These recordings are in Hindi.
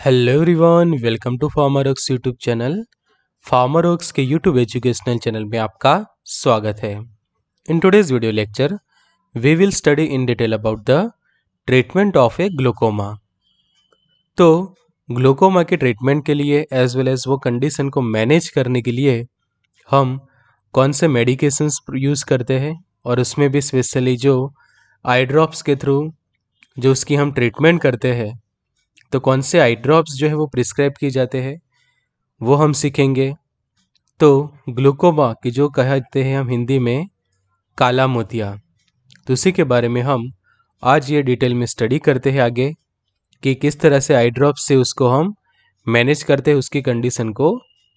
Hello everyone welcome to Farmer Hawks YouTube channel Farmer Hawks के यूट्यूब एजुकेशनल चैनल में आपका स्वागत है in today's video lecture we will study in detail about the treatment of a glaucoma तो ग्लूकोमा के ट्रीटमेंट के लिए एज वेल एज वो कंडीशन को मैनेज करने के लिए हम कौन से मेडिकेशन यूज़ करते हैं और उसमें भी स्पेशली जो आई ड्रॉप्स के थ्रू जो उसकी हम ट्रीटमेंट करते हैं तो कौन से आई ड्रॉप्स जो है वो प्रिस्क्राइब किए जाते हैं वो हम सीखेंगे तो ग्लूकोमा की जो कहते हैं हम हिंदी में काला मोतिया तो उसी के बारे में हम आज ये डिटेल में स्टडी करते हैं आगे कि किस तरह से आई ड्रॉप्स से उसको हम मैनेज करते हैं उसकी कंडीशन को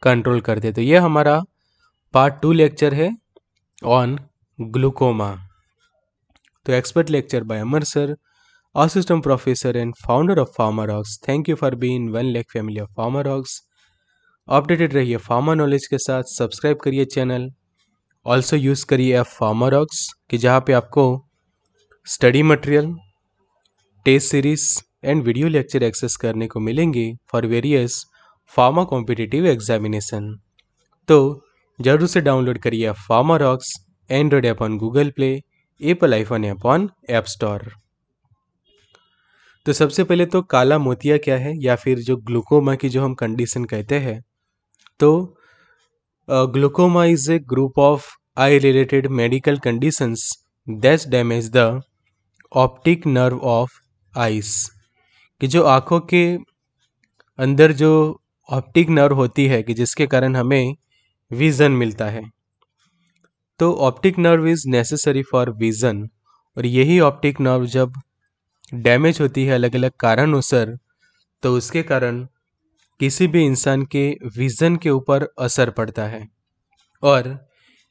कंट्रोल करते तो ये हमारा पार्ट टू लेक्चर है ऑन ग्लूकोमा तो expert lecture by Amar sir assistant professor and founder of Farmer Hawks. Thank you for being one lake family of Farmer Hawks updated रहिए फार्मा नॉलेज के साथ सब्सक्राइब करिए चैनल ऑल्सो यूज़ करिए ऐप फार्मर हॉक्स कि जहाँ पे आपको study material test series and video lecture access करने को मिलेंगे for various pharma competitive examination तो जरूर से डाउनलोड करिए Farmer Hawks Android app on Google Play Apple iPhone app on app store तो सबसे पहले तो काला मोतिया क्या है या फिर जो ग्लूकोमा की जो हम कंडीशन कहते हैं तो glaucoma is a group of eye related medical conditions that's damage the optic nerve of eyes कि जो आँखों के अंदर जो ऑप्टिक नर्व होती है कि जिसके कारण हमें विज़न मिलता है तो optic nerve is necessary for vision और यही ऑप्टिक नर्व जब डैमेज होती है अलग अलग कारणों सर तो उसके कारण किसी भी इंसान के विज़न के ऊपर असर पड़ता है और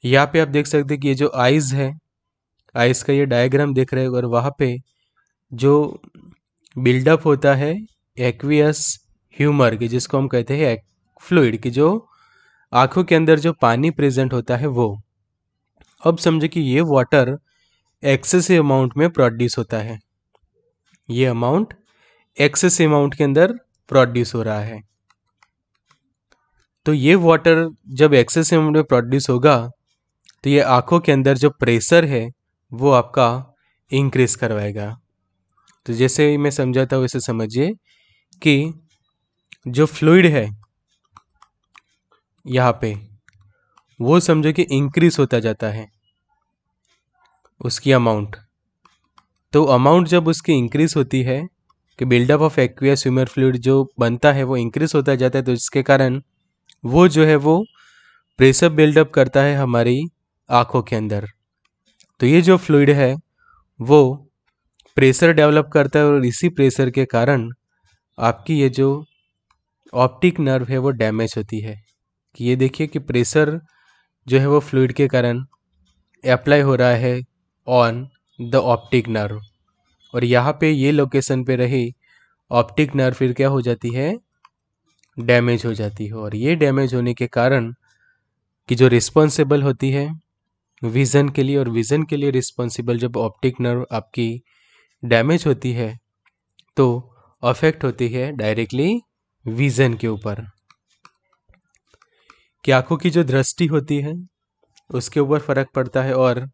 यहाँ पे आप देख सकते हैं कि ये जो आइज़ है आइज़ का ये डायग्राम देख रहे हो और वहाँ पे जो बिल्डअप होता है एक्वियस ह्यूमर की जिसको हम कहते हैं फ्लूड की जो आँखों के अंदर जो पानी प्रेजेंट होता है वो अब समझो कि ये वाटर एक्सेसिव अमाउंट में प्रोड्यूस होता है ये अमाउंट एक्सेस अमाउंट के अंदर प्रोड्यूस हो रहा है तो ये वाटर जब एक्सेस अमाउंट में प्रोड्यूस होगा तो ये आंखों के अंदर जो प्रेशर है वो आपका इंक्रीज करवाएगा तो जैसे मैं समझाता हूँ वैसे समझिए कि जो फ्लूड है यहाँ पे वो समझो कि इंक्रीज होता जाता है उसकी अमाउंट तो अमाउंट जब उसकी इंक्रीज़ होती है कि buildup of aqueous humour fluid जो बनता है वो इंक्रीज़ होता जाता है तो इसके कारण वो जो है वो प्रेशर बिल्डअप करता है हमारी आँखों के अंदर तो ये जो फ्लूड है वो प्रेशर डेवलप करता है और इसी प्रेशर के कारण आपकी ये जो ऑप्टिक नर्व है वो डैमेज होती है कि ये देखिए कि प्रेशर जो है वो फ्लूड के कारण अप्लाई हो रहा है ऑन द ऑप्टिक नर्व और यहाँ पे ये लोकेशन पे रही ऑप्टिक नर्व फिर क्या हो जाती है डैमेज हो जाती है और ये डैमेज होने के कारण कि जो रिस्पॉन्सिबल होती है विज़न के लिए और विज़न के लिए रिस्पॉन्सिबल जब ऑप्टिक नर्व आपकी डैमेज होती है तो अफेक्ट होती है डायरेक्टली विज़न के ऊपर कि आंखों की जो दृष्टि होती है उसके ऊपर फर्क पड़ता है और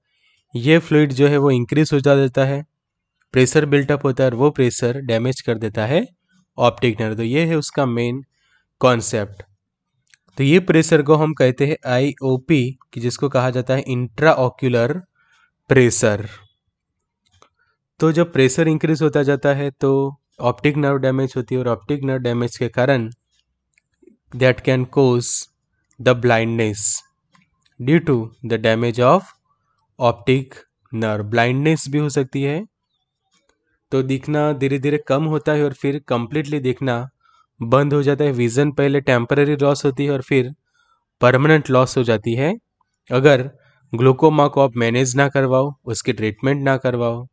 ये फ्लूड जो है वो इंक्रीज जा देता है प्रेशर बिल्टअप होता है और वो प्रेशर डैमेज कर देता है ऑप्टिक नर्व तो ये है उसका मेन कॉन्सेप्ट तो ये प्रेशर को हम कहते हैं आईओपी कि जिसको कहा जाता है इंट्राऑक्यूलर प्रेशर तो जब प्रेशर इंक्रीज होता जाता है तो ऑप्टिक नर्व डैमेज होती है और ऑप्टिक नर्व डैमेज के कारण that can cause the blindness due to the damage of optic nerve blindness भी हो सकती है तो दिखना धीरे धीरे कम होता है और फिर कम्प्लीटली दिखना बंद हो जाता है विज़न पहले टेम्पररी लॉस होती है और फिर परमानेंट लॉस हो जाती है अगर ग्लूकोमा को आप मैनेज ना करवाओ उसकी ट्रीटमेंट ना करवाओ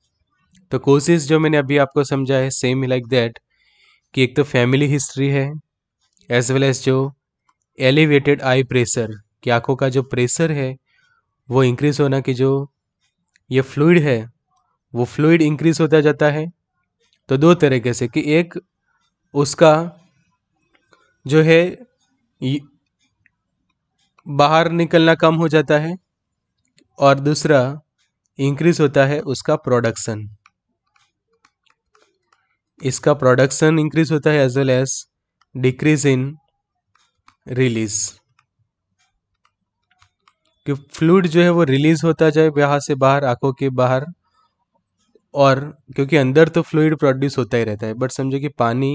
तो कोशिश जो मैंने अभी आपको समझा है सेम लाइक दैट कि एक तो फैमिली हिस्ट्री है एज वेल एज जो एलिवेटेड आई प्रेशर कि आँखों का जो प्रेशर है वो इंक्रीज़ होना कि जो ये फ्लूड है वो फ्लूड इंक्रीज़ होता जाता है तो दो तरीके से कि एक उसका जो है बाहर निकलना कम हो जाता है और दूसरा इंक्रीज होता है उसका प्रोडक्शन इसका प्रोडक्शन इंक्रीज होता है as well as decrease in release कि फ्लूड जो है वो रिलीज होता जाए यहाँ से बाहर आंखों के बाहर और क्योंकि अंदर तो फ्लूड प्रोड्यूस होता ही रहता है बट समझो कि पानी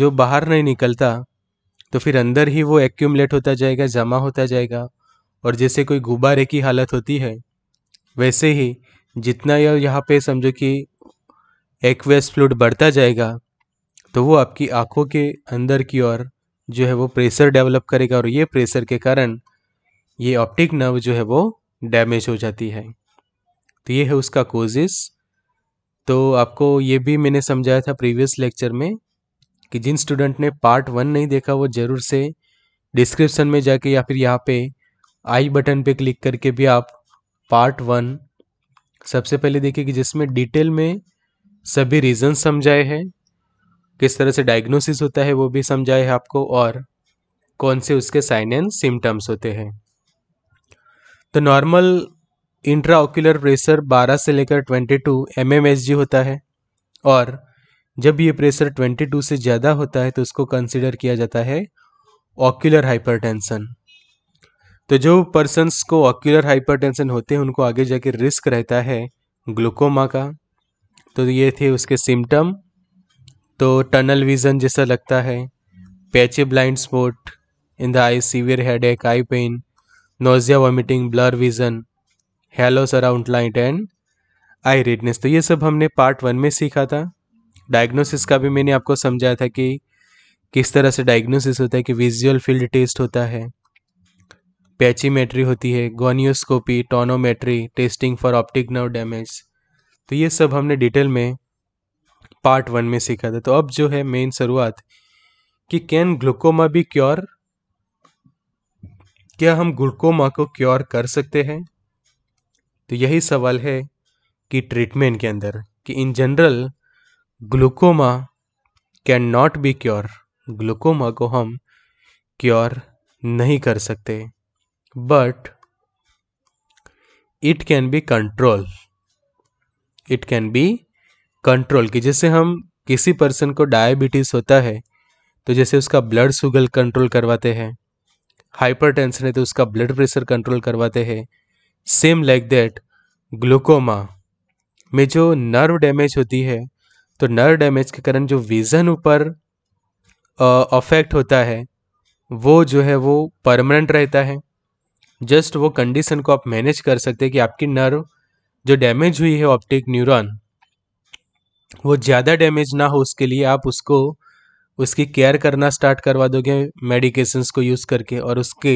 जो बाहर नहीं निकलता तो फिर अंदर ही वो एक्यूमलेट होता जाएगा जमा होता जाएगा और जैसे कोई गुब्बारे की हालत होती है वैसे ही जितना यह यहाँ पे समझो कि एक्वेस फ्लूड बढ़ता जाएगा तो वो आपकी आंखों के अंदर की ओर जो है वो प्रेशर डेवलप करेगा और ये प्रेशर के कारण ये ऑप्टिक नर्व जो है वो डैमेज हो जाती है तो ये है उसका कोजिस तो आपको ये भी मैंने समझाया था प्रीवियस लेक्चर में कि जिन स्टूडेंट ने पार्ट वन नहीं देखा वो ज़रूर से डिस्क्रिप्शन में जाके या फिर यहाँ पे आई बटन पे क्लिक करके भी आप पार्ट वन सबसे पहले देखिए कि जिसमें डिटेल में सभी रीज़न समझाए हैं किस तरह से डायग्नोसिस होता है वो भी समझाए है आपको और कौन से उसके साइन एंड सिम्टम्स होते हैं तो नॉर्मल इंट्राओक्यूलर प्रेशर 12 से लेकर 22 टू होता है और जब ये प्रेशर 22 से ज़्यादा होता है तो उसको कंसिडर किया जाता है ऑक्यूलर हाइपर तो जो पर्सनस को ऑक्यूलर हाइपर होते हैं उनको आगे जाके रिस्क रहता है ग्लूकोमा का तो ये थे उसके सिम्टम तो टनल विजन जैसा लगता है patchy blind spot in the eye severe headache eye pain nausea vomiting blur vision halo surround light and eye redness तो ये सब हमने पार्ट वन में सीखा था डायग्नोसिस का भी मैंने आपको समझाया था कि किस तरह से डायग्नोसिस होता है कि विजुअल फील्ड टेस्ट होता है पैचीमेट्री होती है gonioscopy tonometry testing for optic nerve damage तो ये सब हमने डिटेल में पार्ट वन में सीखा था तो अब जो है मेन शुरुआत कि कैन ग्लूकोमा भी क्योर क्या हम ग्लूकोमा को क्योर कर सकते हैं तो यही सवाल है कि ट्रीटमेंट के अंदर कि in general glaucoma can not be cure glaucoma को हम क्योर नहीं कर सकते but it can be control it can be control कि जैसे हम किसी पर्सन को डायबिटीज़ होता है तो जैसे उसका ब्लड शुगर कंट्रोल करवाते हैं हाइपरटेंशन है तो उसका ब्लड प्रेशर कंट्रोल करवाते हैं सेम लाइक दैट ग्लूकोमा में जो नर्व डैमेज होती है तो नर्व डैमेज के कारण जो विज़न ऊपर अफेक्ट होता है वो जो है वो परमानेंट रहता है जस्ट वो कंडीशन को आप मैनेज कर सकते हैं कि आपकी नर्व जो डैमेज हुई है ऑप्टिक न्यूरॉन वो ज़्यादा डैमेज ना हो उसके लिए आप उसको उसकी केयर करना स्टार्ट करवा दोगे मेडिकेशंस को यूज़ करके और उसकी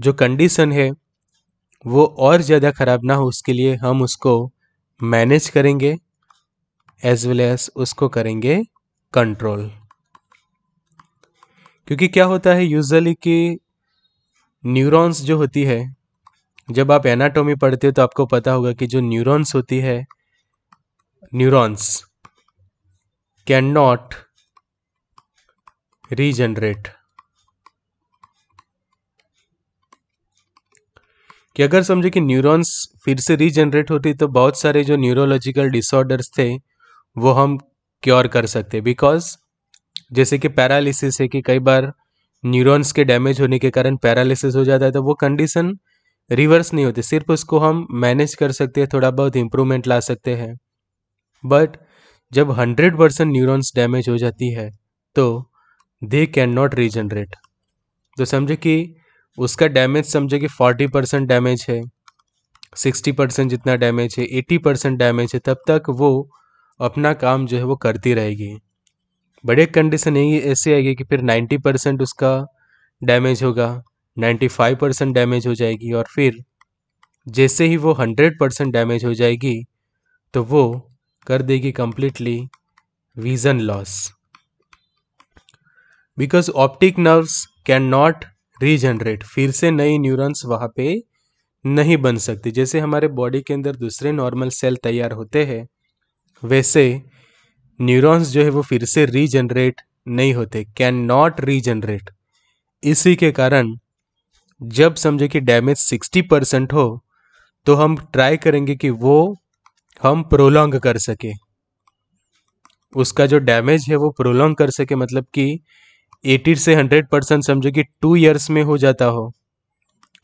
जो कंडीशन है वो और ज़्यादा ख़राब ना हो उसके लिए हम उसको मैनेज करेंगे एज वेल एज उसको करेंगे कंट्रोल क्योंकि क्या होता है यूजली कि न्यूरॉन्स जो होती है जब आप एनाटॉमी पढ़ते हो तो आपको पता होगा कि जो न्यूरॉन्स होती है न्यूरॉन्स कैन नॉट रीजनरेट कि अगर समझे कि न्यूरॉन्स फिर से रीजनरेट होती तो बहुत सारे जो न्यूरोलॉजिकल डिसऑर्डर्स थे वो हम क्योर कर सकते बिकॉज जैसे कि पैरालिसिस है कि कई बार न्यूरॉन्स के डैमेज होने के कारण पैरालिसिस हो जाता है तो वो कंडीशन रिवर्स नहीं होती सिर्फ उसको हम मैनेज कर सकते हैं थोड़ा बहुत इम्प्रूवमेंट ला सकते हैं बट जब हंड्रेड परसेंट न्यूरोन्स डैमेज हो जाती है तो दे कैन नॉट रीजनरेट तो समझे कि उसका डैमेज समझे कि फोर्टी परसेंट डैमेज है सिक्सटी परसेंट जितना डैमेज है एटी परसेंट डैमेज है तब तक वो अपना काम जो है वो करती रहेगी बट एक कंडीशन यही ऐसी आएगी कि फिर नाइन्टी परसेंट उसका डैमेज होगा नाइन्टी फाइव परसेंट डैमेज हो जाएगी और फिर जैसे ही वो हंड्रेड परसेंट डैमेज हो जाएगी तो वो कर देगी completely vision loss because optic nerves can not regenerate फिर से नई न्यूरॉन्स वहाँ पे नहीं बन सकते जैसे हमारे बॉडी के अंदर दूसरे नॉर्मल सेल तैयार होते हैं वैसे न्यूरॉन्स जो है वो फिर से रीजनरेट नहीं होते कैन नॉट रीजनरेट इसी के कारण जब समझे कि डैमेज सिक्सटी परसेंट हो तो हम ट्राई करेंगे कि वो हम प्रोलॉन्ग कर सके उसका जो डैमेज है वो प्रोलॉन्ग कर सके मतलब कि एटी से हंड्रेड परसेंट समझो कि टू ईयर्स में हो जाता हो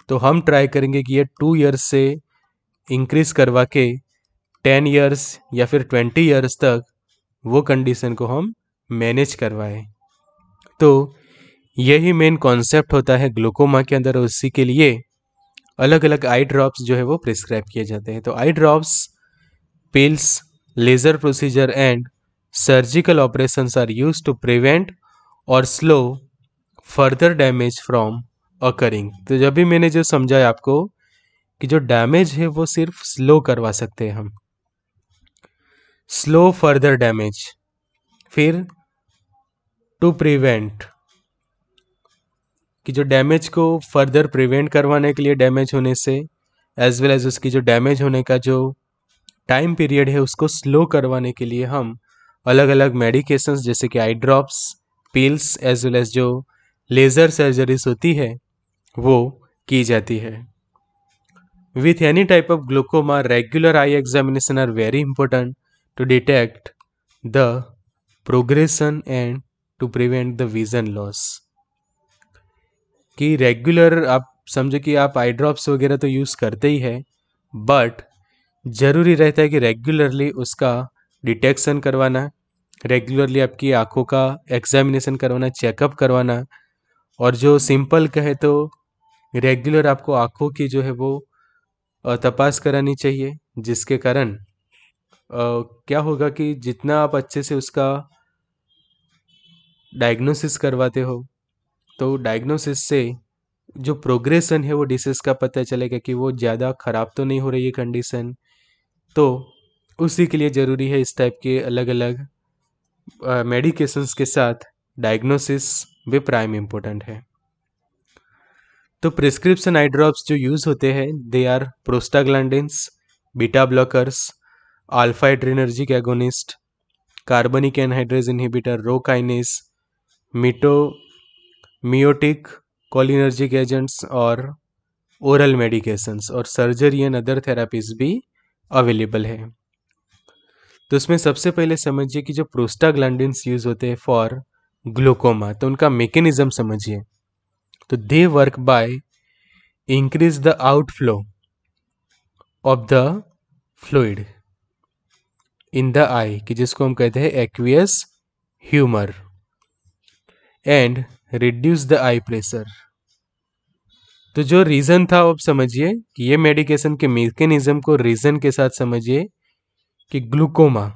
तो हम ट्राई करेंगे कि ये टू ईयर्स से इंक्रीज़ करवा के टेन ईयर्स या फिर ट्वेंटी ईयर्स तक वो कंडीशन को हम मैनेज करवाएं तो यही मेन कॉन्सेप्ट होता है ग्लूकोमा के अंदर उसी के लिए अलग अलग आई ड्रॉप्स जो है वो प्रिस्क्राइब किए जाते हैं तो eye drops pills laser procedure and surgical operations are use to prevent और slow further damage from occurring तो जब भी मैंने जो है आपको कि जो डैमेज है वो सिर्फ स्लो करवा सकते हैं हम स्लो फर्दर डैमेज फिर टू प्रिवेंट कि जो डैमेज को फर्दर प्रिवेंट करवाने के लिए डैमेज होने से एज वेल एज उसकी जो डैमेज होने का जो टाइम पीरियड है उसको स्लो करवाने के लिए हम अलग अलग मेडिकेशंस जैसे कि eye drops pills as well as जो लेज़र सर्जरीज होती है वो की जाती है with any type of glaucoma regular eye examination are very important to detect the progression and to prevent the vision loss कि रेगुलर आप समझो कि आप आई ड्रॉप्स वगैरह तो यूज़ करते ही है बट जरूरी रहता है कि रेगुलरली उसका डिटेक्शन करवाना रेगुलरली आपकी आँखों का एग्जामिनेशन करवाना चेकअप करवाना और जो सिंपल कहे तो रेगुलर आपको आँखों की जो है वो तपास करानी चाहिए जिसके कारण क्या होगा कि जितना आप अच्छे से उसका डायग्नोसिस करवाते हो तो डायग्नोसिस से जो प्रोग्रेशन है वो डिसीज़ का पता चलेगा कि वो ज़्यादा ख़राब तो नहीं हो रही है कंडीशन तो उसी के लिए ज़रूरी है इस टाइप के अलग अलग मेडिकेशंस के साथ डायग्नोसिस भी प्राइम इम्पोर्टेंट है तो प्रिस्क्रिप्शन आई ड्रॉप्स जो यूज़ होते हैं they are prostaglandins beta blockers alpha agonist carbonic anhydrase inhibitor rho kinase मिटो मियोटिक कोलिनर्जिक एजेंट्स और ओरल मेडिकेशंस और सर्जरी एंड अदर थेरापीज भी अवेलेबल है तो इसमें सबसे पहले समझिए कि जो प्रोस्टाग्लैंड यूज होते हैं फॉर ग्लूकोमा तो उनका मेकेनिज्म समझिए तो they work by increase the outflow of the fluid in the eye कि जिसको हम कहते हैं aqueous humour and reduce the eye pressure तो जो रीज़न था अब समझिए कि ये मेडिकेशन के मेकेनिज्म को रीज़न के साथ समझिए कि ग्लूकोमा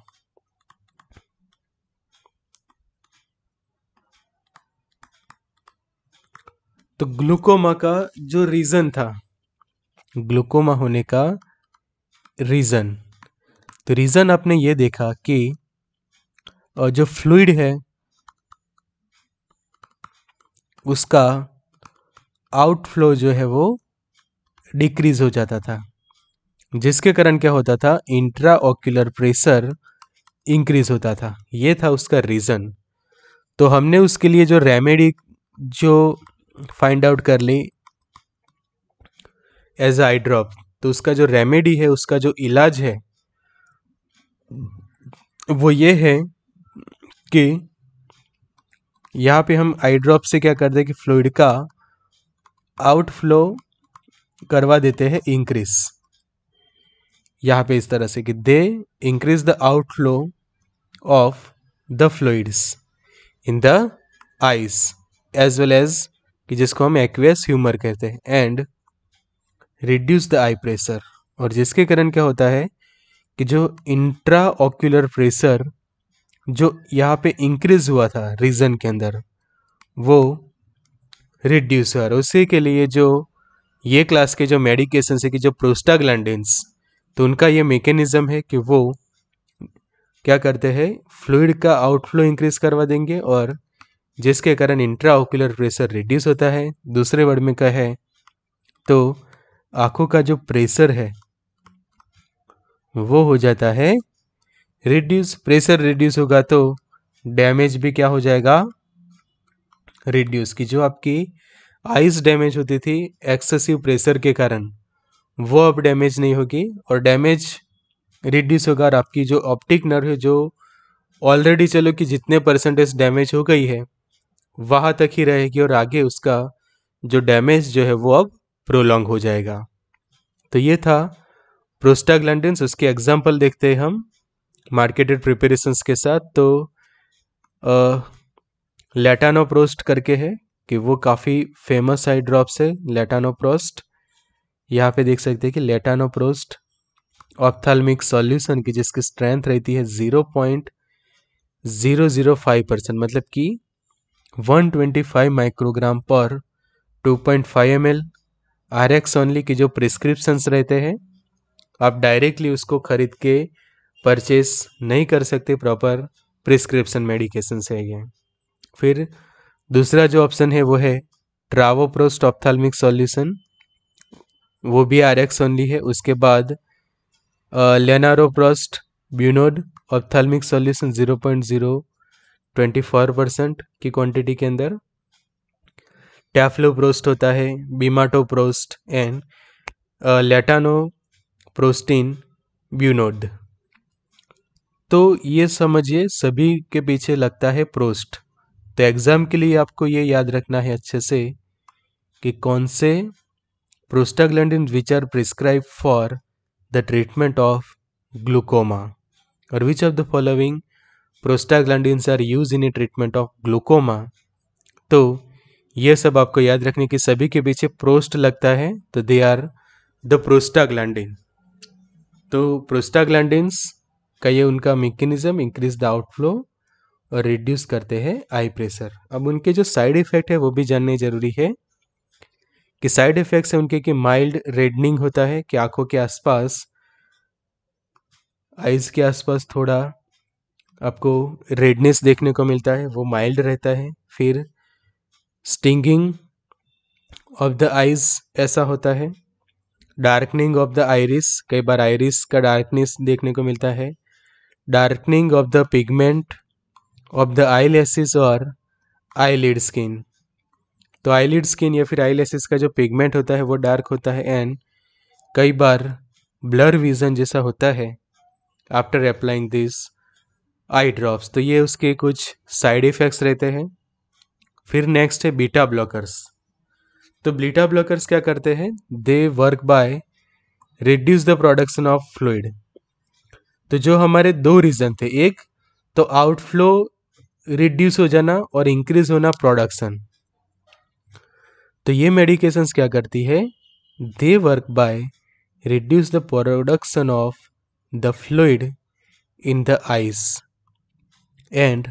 तो ग्लूकोमा का जो रीजन था ग्लूकोमा होने का रीजन तो रीजन आपने ये देखा कि जो फ्लूइड है उसका आउटफ्लो जो है वो डिक्रीज हो जाता था जिसके कारण क्या होता था इंट्रा ऑक्यूलर प्रेशर इंक्रीज होता था ये था उसका रीज़न तो हमने उसके लिए जो रेमेडी जो फाइंड आउट कर ली एज आई ड्रॉप तो उसका जो रेमेडी है उसका जो इलाज है वो ये है कि यहाँ पे हम आई ड्रॉप से क्या कर दे कि फ्लूड का आउटफ्लो करवा देते हैं इंक्रीज़ यहाँ पे इस तरह से कि they increase the outflow of the fluids in the eyes as well as कि जिसको हम एक्वेस ह्यूमर कहते हैं and reduce the eye pressure और जिसके कारण क्या होता है कि जो इंट्रा ऑक्यूलर प्रेशर जो यहाँ पे इंक्रीज हुआ था रीजन के अंदर वो रिड्यूस हुआ उसी के लिए जो ये क्लास के जो मेडिकेशन है कि जो प्रोस्टाग्लैंड तो उनका ये मेकेनिज़्म है कि वो क्या करते हैं फ्लूड का आउटफ्लो इंक्रीज करवा देंगे और जिसके कारण इंट्राओकुलर प्रेशर रिड्यूस होता है दूसरे वर्ड में कहे तो आंखों का जो प्रेशर है वो हो जाता है रिड्यूस प्रेशर रिड्यूस होगा तो डैमेज भी क्या हो जाएगा रिड्यूस की जो आपकी आइज डैमेज होती थी एक्सेसिव प्रेशर के कारण वो अब डैमेज नहीं होगी और डैमेज रिड्यूस होगा और आपकी जो ऑप्टिक नर्व है जो ऑलरेडी चलो कि जितने परसेंटेज डैमेज हो गई है वहाँ तक ही रहेगी और आगे उसका जो डैमेज जो है वो अब प्रोलॉन्ग हो जाएगा तो ये था प्रोस्टाग्लैंडिन्स उसके एग्जाम्पल देखते हैं हम मार्केटेड प्रिपरेशंस के साथ तो लेटानोप्रोस्ट करके है कि वो काफ़ी फेमस आई ड्रॉप्स है लेटानोप्रोस्ट यहाँ पे देख सकते हैं कि लेटानोप्रोस्ट ऑप्थालमिक सॉल्यूशन की जिसकी स्ट्रेंथ रहती है zero point zero zero five percent मतलब कि वन ट्वेंटी फाइव माइक्रोग्राम पर two point five M L R X only की जो प्रिस्क्रिप्शंस रहते हैं आप डायरेक्टली उसको ख़रीद के परचेस नहीं कर सकते प्रॉपर प्रिस्क्रिप्शन मेडिकेशन से ये फिर दूसरा जो ऑप्शन है वो है ट्रावोप्रोस्ट ऑप्थालमिक सॉल्यूशन वो भी आर एक्स ओनली है उसके बाद latanoprost bunod bunod ophthalmic solution zero point zero twenty four percent की क्वांटिटी के अंदर टैफ्लोप्रोस्ट होता है बीमाटोप्रोस्ट एंड लेटानो प्रोस्टीन ब्यूनोड तो ये समझिए सभी के पीछे लगता है प्रोस्ट तो एग्ज़ाम के लिए आपको ये याद रखना है अच्छे से कि कौन से prostaglandins which are prescribe for the treatment of glaucoma और which of the following prostaglandins are use in treatment of glaucoma तो ये सब आपको याद रखने की सभी के पीछे प्रोस्ट लगता है तो दे आर द प्रोस्टाग्लैंडिन तो प्रोस्टाग्लैंडिन्स का ये उनका मेकेनिज्म इंक्रीज द आउटफ्लो और रिड्यूस करते हैं आई प्रेशर अब उनके जो साइड इफेक्ट है वो भी जानने जरूरी है कि साइड इफ़ेक्ट्स है उनके कि माइल्ड रेडनिंग होता है कि आंखों के आसपास आइज़ के आसपास थोड़ा आपको रेडनेस देखने को मिलता है वो माइल्ड रहता है फिर स्टिंगिंग ऑफ द आइज़ ऐसा होता है डार्कनिंग ऑफ द आइरिस कई बार आइरिस का डार्कनेस देखने को मिलता है darkening of the pigment of the eyelashes और आई लीड स्किन तो आईलिड स्किन या फिर आईलेसेस का जो पिगमेंट होता है वो डार्क होता है एंड कई बार ब्लर विजन जैसा होता है after applying this eye drops तो ये उसके कुछ साइड इफ़ेक्ट्स रहते हैं फिर नेक्स्ट है बीटा ब्लॉकर्स तो बीटा ब्लॉकर्स क्या करते हैं they work by reduce the production of fluid तो जो हमारे दो रीज़न थे एक तो आउटफ्लो रिड्यूस हो जाना और इंक्रीज होना प्रोडक्शन तो ये मेडिकेशंस क्या करती है they work by reduce the production of the fluid in the eyes and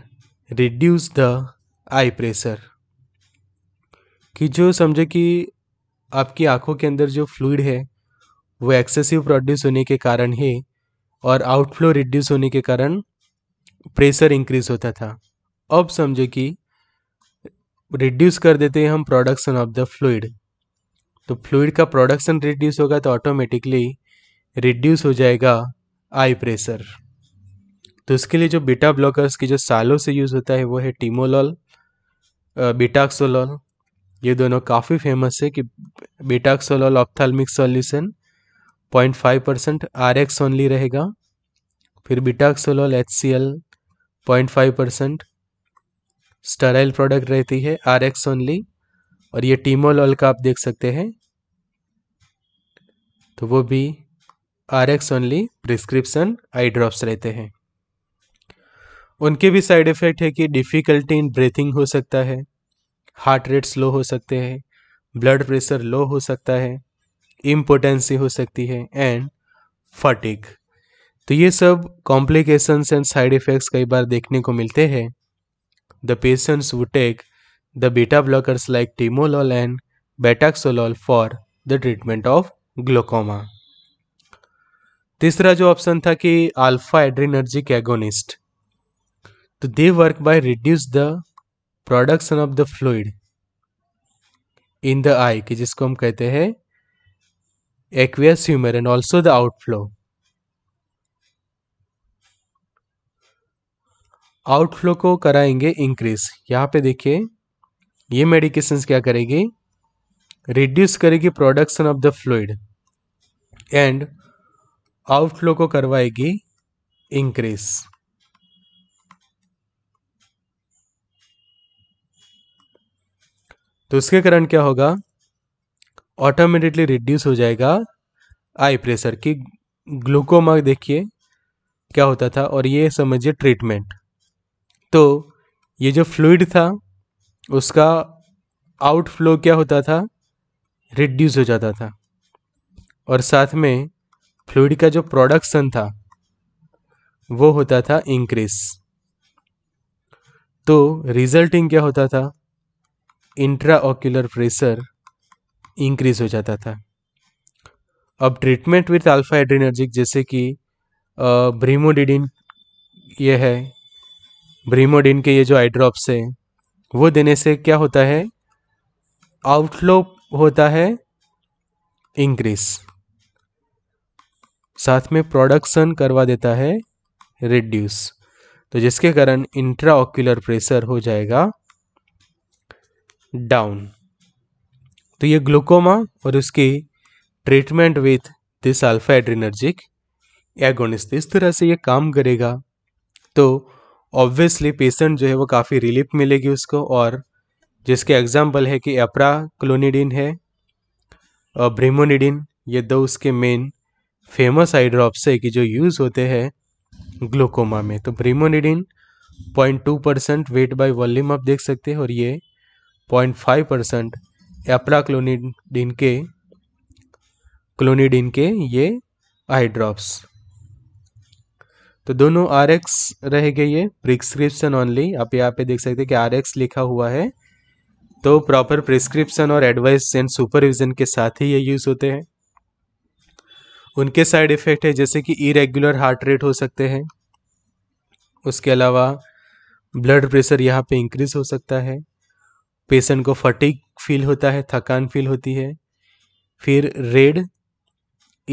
reduce the eye pressure कि जो समझे कि आपकी आंखों के अंदर जो फ्लूड है वो एक्सेसिव प्रोड्यूस होने के कारण है और आउटफ्लो रिड्यूस होने के कारण प्रेशर इंक्रीज होता था अब समझो कि रिड्यूस कर देते हैं हम प्रोडक्शन ऑफ द फ्लूड तो फ्लूड का प्रोडक्शन रिड्यूस होगा तो ऑटोमेटिकली रिड्यूस हो जाएगा आई प्रेशर तो इसके लिए जो बीटा ब्लॉकर्स की जो सालों से यूज़ होता है वो है टीमोलॉल बीटाक्सोलॉल ये दोनों काफ़ी फेमस है कि betaxolol ophthalmic solution 0.5 percent R X only रहेगा फिर betaxolol H C L point five percent sterile product रहती है आर एक्स ओनली और ये टीमोलॉल का आप देख सकते हैं तो वो भी R X only prescription eye drops रहते हैं उनके भी साइड इफ़ेक्ट है कि डिफ़िकल्टी इन ब्रीथिंग हो सकता है हार्ट रेट स्लो हो सकते हैं ब्लड प्रेशर लो हो सकता है इम्पोटेंसी हो सकती है एंड फटिक तो ये सब कॉम्प्लिकेशंस एंड साइड इफ़ेक्ट्स कई बार देखने को मिलते हैं the patients would take the beta blockers like timolol and betaxolol for the treatment of glaucoma. तीसरा जो ऑप्शन था कि अल्फा एड्रीनर्जिक एगोनिस्ट तो they work by reduce the production of the fluid in the eye कि जिसको हम कहते हैं aqueous humour and also the outflow outflow को कराएंगे इंक्रीज यहाँ पे देखिए ये मेडिकेशन क्या करेगी रिड्यूस करेगी production of the fluid and outflow को करवाएगी इंक्रीज तो उसके कारण क्या होगा ऑटोमेटिकली रिड्यूस हो जाएगा आई प्रेशर की ग्लूकोमा देखिए क्या होता था और ये समझिए ट्रीटमेंट तो ये जो फ्लूड था उसका आउटफ्लो क्या होता था रिड्यूस हो जाता था और साथ में फ्लूड का जो प्रोडक्शन था वो होता था इंक्रीज तो रिजल्टिंग क्या होता था ऑक्यूलर प्रेशर इंक्रीज हो जाता था अब ट्रीटमेंट विथ अल्फा एड्रीनर्जिक जैसे कि ब्रीमोडिडिन ये है ब्रीमोडिन के ये जो आई ड्रॉप्स है वो देने से क्या होता है आउटफ्लो होता है इंक्रीज साथ में प्रोडक्शन करवा देता है रिड्यूस तो जिसके कारण इंट्राओक्यूलर प्रेशर हो जाएगा डाउन तो ये ग्लूकोमा और उसकी treatment with this alpha adrenergic agonist इस तरह से ये काम करेगा तो ऑब्वियसली पेशेंट जो है वो काफ़ी रिलीफ मिलेगी उसको और जिसके एग्जाम्पल है कि एप्रा क्लोनिडिन है और ये दो उसके मेन फेमस आई ड्रॉप्स है कि जो यूज़ होते हैं ग्लूकोमा में तो point 0.2 percent weight by volume आप देख सकते हैं और ये 0.5 परसेंट एप्राक्लोनिडिन के क्लोनिडिन के ये आई ड्रॉप्स तो दोनों आर एक्स रह गई है प्रिस्क्रिप्शन ऑनली आप यहाँ पे देख सकते हैं कि आर एक्स लिखा हुआ है तो प्रॉपर प्रिस्क्रिप्शन और एडवाइस एंड सुपरविजन के साथ ही ये यूज़ होते हैं उनके साइड इफ़ेक्ट है जैसे कि इरेगुलर हार्ट रेट हो सकते हैं उसके अलावा ब्लड प्रेशर यहाँ पे इंक्रीज हो सकता है पेशेंट को फटीक फील होता है थकान फील होती है फिर red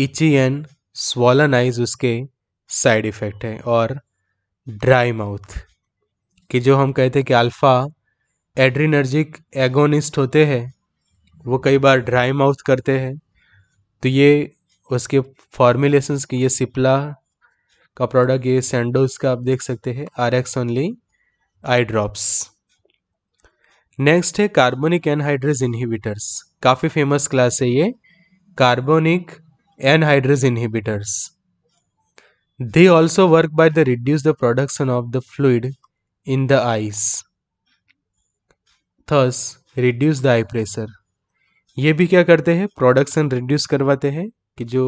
itchy and swollen eyes उसके साइड इफ़ेक्ट है और ड्राई माउथ कि जो हम कहते हैं कि अल्फ़ा एड्रीनर्जिक एगोनिस्ट होते हैं वो कई बार ड्राई माउथ करते हैं तो ये उसके फॉर्मुलेशंस की ये सिप्ला का प्रोडक्ट ये सैंडोज का आप देख सकते हैं R X only eye drops next है कार्बोनिक एनहाइड्रेज इनहिबिटर्स काफ़ी फेमस क्लास है ये carbonic anhydrase inhibitors They also work by the reduce the production of the fluid in the eyes. Thus, reduce the eye pressure. ये भी क्या करते हैं प्रोडक्शन रिड्यूस करवाते हैं कि जो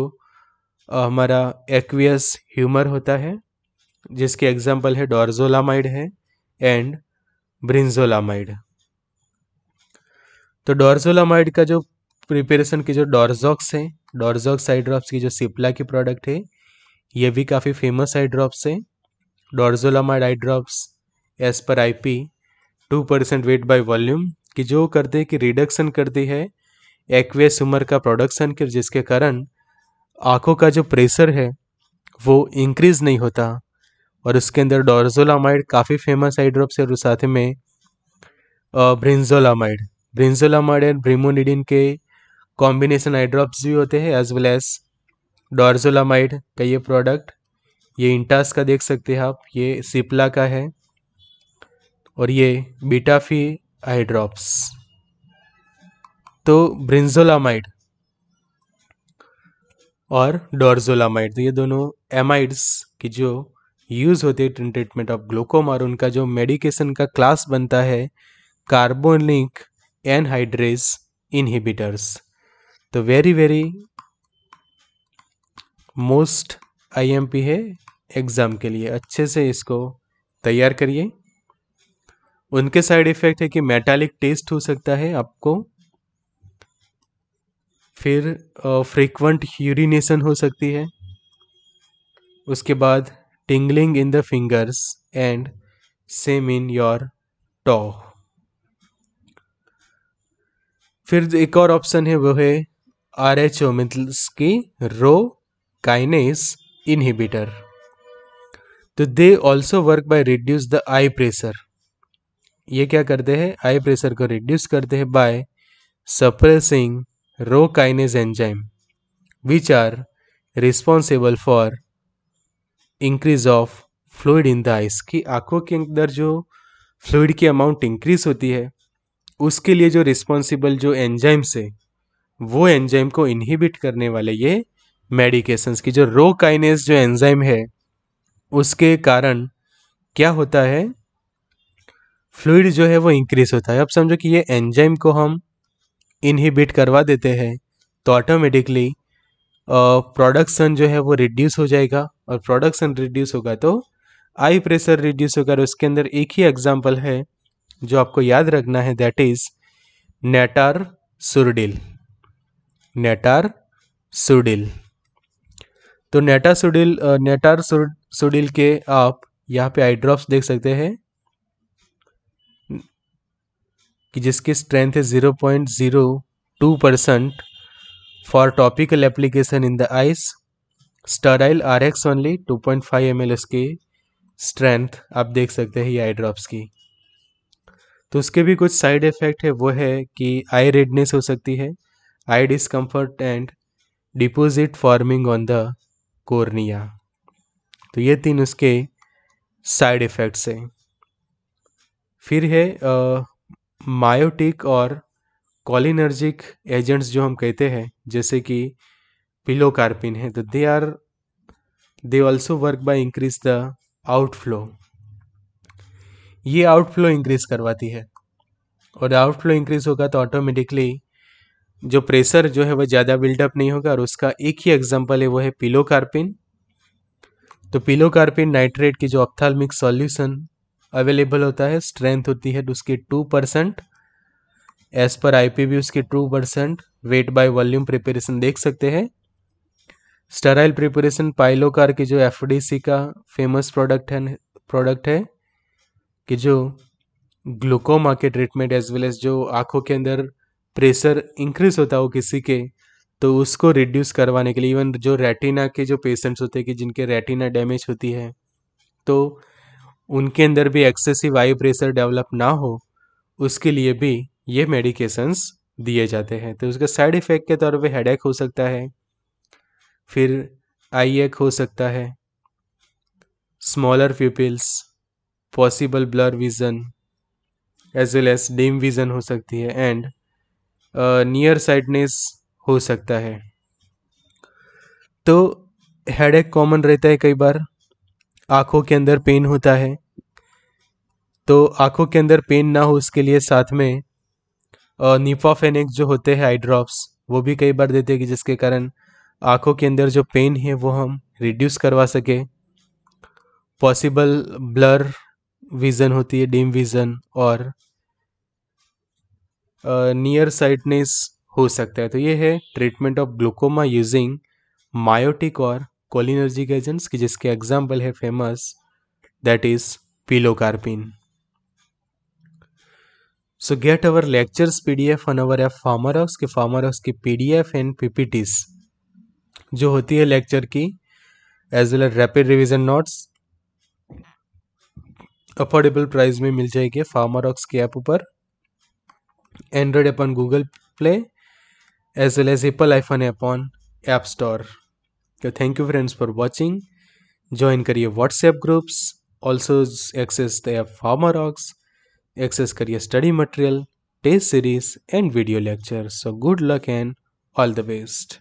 हमारा एक्वियस ह्यूमर होता है जिसके एग्जाम्पल है डॉर्जोलामाइड है एंड ब्रिंजोलामाइड तो डॉर्जोलामाइड का जो प्रिपरेशन की जो डॉर्जॉक्स है डॉर्जॉक्स हाइड्रॉप्स की जो सिप्ला की प्रोडक्ट है ये भी काफ़ी फेमस आई ड्रॉप्स है डॉर्जोलामाइड आई ड्रॉप्स एज पर I P two percent weight by volume कि जो करते हैं कि रिडक्शन करती है एक्वेस उमर का प्रोडक्शन के जिसके कारण आँखों का जो प्रेशर है वो इंक्रीज़ नहीं होता और उसके अंदर डॉर्जोलामाइड काफ़ी फेमस आई ड्रॉप्स है और साथ में ब्रिंजोलामाइड ब्रिंजोलामाइड एंड ब्रीमोनिडिन के कॉम्बिनेशन आई ड्रॉप्स भी होते हैं एज वेल एज़ डॉर्जोलामाइड का ये प्रोडक्ट ये इंटास का देख सकते हैं आप ये सिप्ला का है और ये बीटाफी आई ड्रॉप्स तो ब्रिंजोलामाइड और डॉर्जोलामाइड तो ये दोनों एमाइड्स की जो यूज़ होते हैं ट्रीटमेंट ऑफ ग्लूकोम और उनका जो मेडिकेशन का क्लास बनता है कार्बोनिक एनहाइड्रेस इनहिबिटर्स तो वेरी वेरी मोस्ट आईएमपी है एग्ज़ाम के लिए अच्छे से इसको तैयार करिए उनके साइड इफ़ेक्ट है कि मेटालिक टेस्ट हो सकता है आपको फिर फ्रीक्वेंट यूरिनेशन हो सकती है उसके बाद tingling in the fingers and same in your toe फिर एक और ऑप्शन है वो है आर एच ओ मीन्स की रो काइनेस इनहिबिटर तो they also work by reduce the eye pressure ये क्या करते हैं आई प्रेशर को रिड्यूस करते हैं by suppressing rho kinase enzyme which are responsible for increase of fluid in the eyes की आंखों के अंदर जो फ्लूड की अमाउंट इंक्रीज होती है उसके लिए जो रिस्पॉन्सिबल जो एंजाइम्स है वो एंजाइम को इनहिबिट करने वाले ये मेडिकेशंस की जो रो काइनेस जो एंजाइम है उसके कारण क्या होता है फ्लूड जो है वो इंक्रीज होता है अब समझो कि ये एंजाइम को हम इनहिबिट करवा देते हैं तो ऑटोमेटिकली प्रोडक्शन जो है वो रिड्यूस हो जाएगा और प्रोडक्शन रिड्यूस होगा तो आई प्रेशर रिड्यूस होगा और उसके अंदर एक ही एग्जाम्पल है जो आपको याद रखना है दैट इज नेटार सुरडिल नेटार सुरडिल तो नेटा नेटा नेटासुडिल के आप यहाँ पे आई ड्रॉप्स देख सकते हैं कि जिसकी स्ट्रेंथ है zero point zero two percent for topical application in the eyes sterile R X only two point five M L इसकी स्ट्रेंथ आप देख सकते हैं ये आई ड्रॉप्स की तो उसके भी कुछ साइड इफ़ेक्ट है वो है कि आई रेडनेस हो सकती है eye discomfort and deposit forming on the cornea तो ये तीन उसके साइड इफ़ेक्ट्स हैं फिर है मायोटिक और कॉलिनर्जिक एजेंट्स जो हम कहते हैं जैसे कि पिलोकार्पिन है तो they are they also work by increase the outflow ये आउटफ्लो इंक्रीज करवाती है और आउटफ्लो इंक्रीज होगा तो ऑटोमेटिकली जो प्रेशर जो है वह ज़्यादा बिल्डअप नहीं होगा और उसका एक ही एग्जाम्पल है वो है पिलोकार्पिन तो पिलोकार्पिन नाइट्रेट की जो ऑप्थालमिक सॉल्यूशन अवेलेबल होता है स्ट्रेंथ होती है उसकी two percent as per IPB उसकी two percent weight by volume preparation देख सकते हैं स्टराइल प्रिपरेशन पाइलोकार की जो एफडीसी का फेमस प्रोडक्ट है प्रोडक्ट है कि जो ग्लूकोमा के ट्रीटमेंट एज वेल एज जो आँखों के अंदर प्रेशर इंक्रीज होता हो किसी के तो उसको रिड्यूस करवाने के लिए इवन जो रेटिना के जो पेशेंट्स होते हैं कि जिनके रेटिना डैमेज होती है तो उनके अंदर भी एक्सेसिव आई प्रेशर डेवलप ना हो उसके लिए भी ये मेडिकेशंस दिए जाते हैं तो उसका साइड इफ़ेक्ट के तौर पे हेडेक हो सकता है फिर आई एक हो सकता है smaller pupils possible blur vision as well as dim vision हो सकती है एंड नियर साइडनेस हो सकता है तो एक कॉमन रहता है कई बार आँखों के अंदर पेन होता है तो आँखों के अंदर पेन ना हो उसके लिए साथ में निफाफेनिक जो होते हैं आई ड्रॉप्स वो भी कई बार देते हैं कि जिसके कारण आँखों के अंदर जो पेन है वो हम रिड्यूस करवा सके पॉसिबल ब्लर विज़न होती है डिम विज़न और नियर साइटनेस हो सकता है तो ये है treatment of glaucoma using miotic और कोलिनर्जिक एजेंट्स की जिसके एग्जाम्पल है famous that is pilocarpine so get our lectures PDF on our F Pharma House के फार्मर हाउस की पीडीएफ एंड पीपीटीज जो होती है लेक्चर की as well as rapid revision notes affordable price में मिल जाएगी फार्मर हाउस के ऐप ऊपर Android app on Google Play as well as Apple iPhone app on App Store. So thank you friends for watching. Join career WhatsApp groups. Also access the app PharmaRox. Access career study material, test series and video lectures. So good luck and all the best.